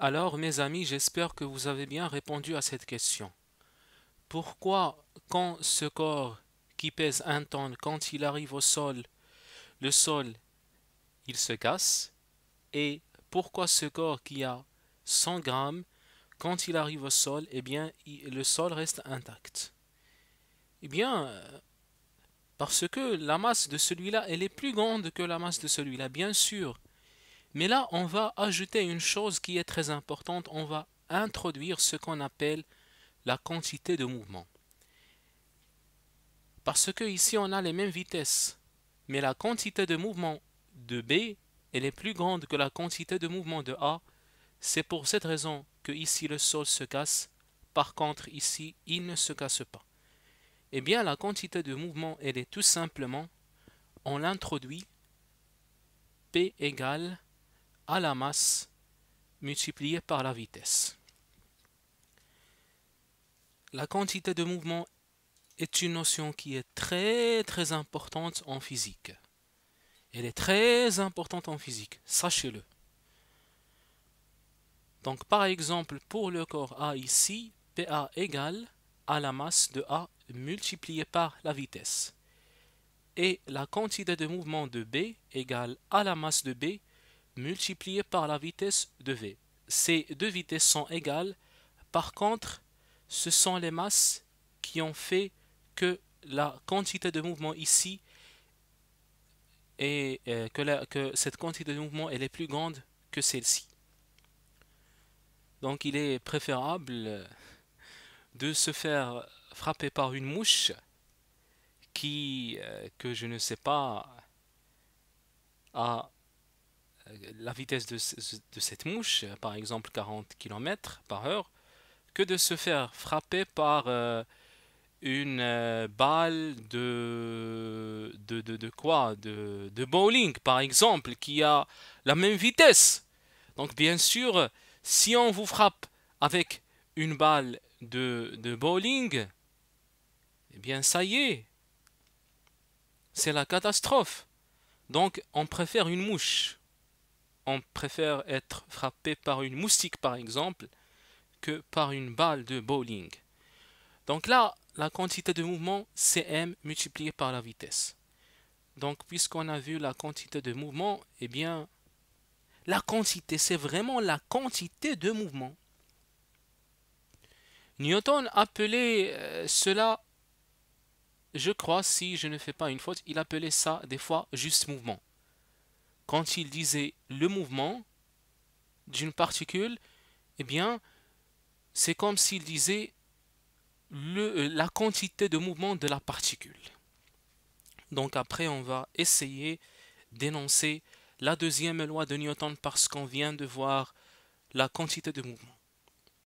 Alors, mes amis, j'espère que vous avez bien répondu à cette question. Pourquoi, quand ce corps qui pèse un tonne, quand il arrive au sol, le sol, il se casse Et pourquoi ce corps qui a 100 grammes, quand il arrive au sol, eh bien, le sol reste intact Eh bien, parce que la masse de celui-là, elle est plus grande que la masse de celui-là, bien sûr. Mais là, on va ajouter une chose qui est très importante. On va introduire ce qu'on appelle la quantité de mouvement. Parce que ici, on a les mêmes vitesses. Mais la quantité de mouvement de B, elle est plus grande que la quantité de mouvement de A. C'est pour cette raison que ici, le sol se casse. Par contre, ici, il ne se casse pas. Eh bien, la quantité de mouvement, elle est tout simplement, on l'introduit P égale à la masse multipliée par la vitesse. La quantité de mouvement est une notion qui est très très importante en physique. Elle est très importante en physique, sachez-le. Donc par exemple, pour le corps A ici, PA égale à la masse de A multipliée par la vitesse. Et la quantité de mouvement de B égale à la masse de B multiplié par la vitesse de v. Ces deux vitesses sont égales. Par contre, ce sont les masses qui ont fait que la quantité de mouvement ici et euh, que, cette quantité de mouvement est plus grande que celle-ci. Donc il est préférable de se faire frapper par une mouche qui, euh, que je ne sais pas, a la vitesse de, cette mouche, par exemple 40 km par heure, que de se faire frapper par euh, une euh, balle de, de, quoi de, bowling, par exemple, qui a la même vitesse. Donc, bien sûr, si on vous frappe avec une balle de, de bowling, eh bien, ça y est, c'est la catastrophe. Donc, on préfère une mouche on préfère être frappé par une moustique par exemple que par une balle de bowling. Donc là, la quantité de mouvement, c'est m multiplié par la vitesse. Donc puisqu'on a vu la quantité de mouvement, eh bien, la quantité, c'est vraiment la quantité de mouvement. Newton appelait euh, cela, je crois, si je ne fais pas une faute, il appelait ça des fois juste mouvement quand il disait le mouvement d'une particule, eh bien, c'est comme s'il disait le, euh, la quantité de mouvement de la particule. Donc après, on va essayer d'énoncer la deuxième loi de Newton parce qu'on vient de voir la quantité de mouvement.